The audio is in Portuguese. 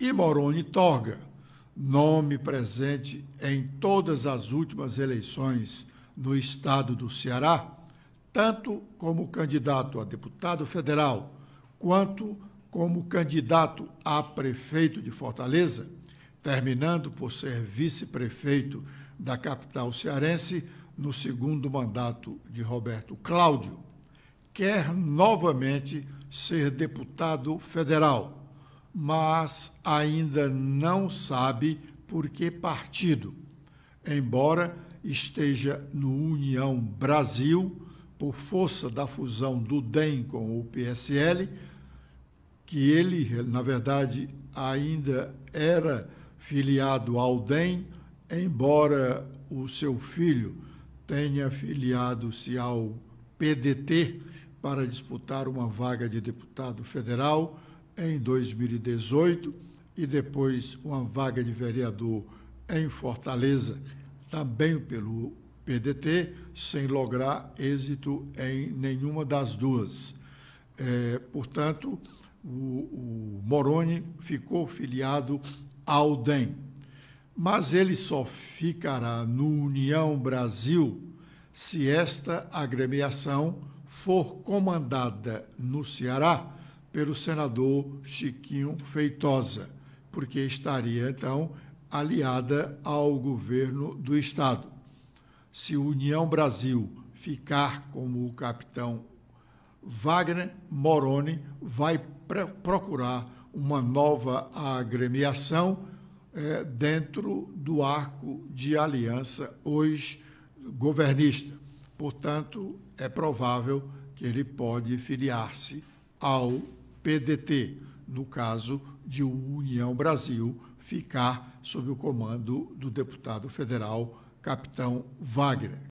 e Moroni Torga, nome presente em todas as últimas eleições no estado do Ceará, tanto como candidato a deputado federal quanto como candidato a prefeito de Fortaleza, terminando por ser vice-prefeito da capital cearense no segundo mandato de Roberto Cláudio, quer novamente ser deputado federal, mas ainda não sabe por que partido, embora esteja no União Brasil, por força da fusão do DEM com o PSL, que ele, na verdade, ainda era filiado ao DEM, embora o seu filho tenha filiado-se ao PDT para disputar uma vaga de deputado federal em 2018 e depois uma vaga de vereador em Fortaleza, também pelo PDT, sem lograr êxito em nenhuma das duas. É, portanto, o, o, Moroni ficou filiado ao DEM. Mas ele só ficará no União Brasil se esta agremiação for comandada no Ceará pelo senador Chiquinho Feitosa, porque estaria então aliada ao governo do Estado. Se União Brasil ficar como o capitão Wagner, Moroni vai procurar uma nova agremiação é, dentro do arco de aliança hoje governista. Portanto, é provável que ele pode filiar-se ao PDT, no caso de União Brasil ficar sob o comando do deputado federal capitão Wagner.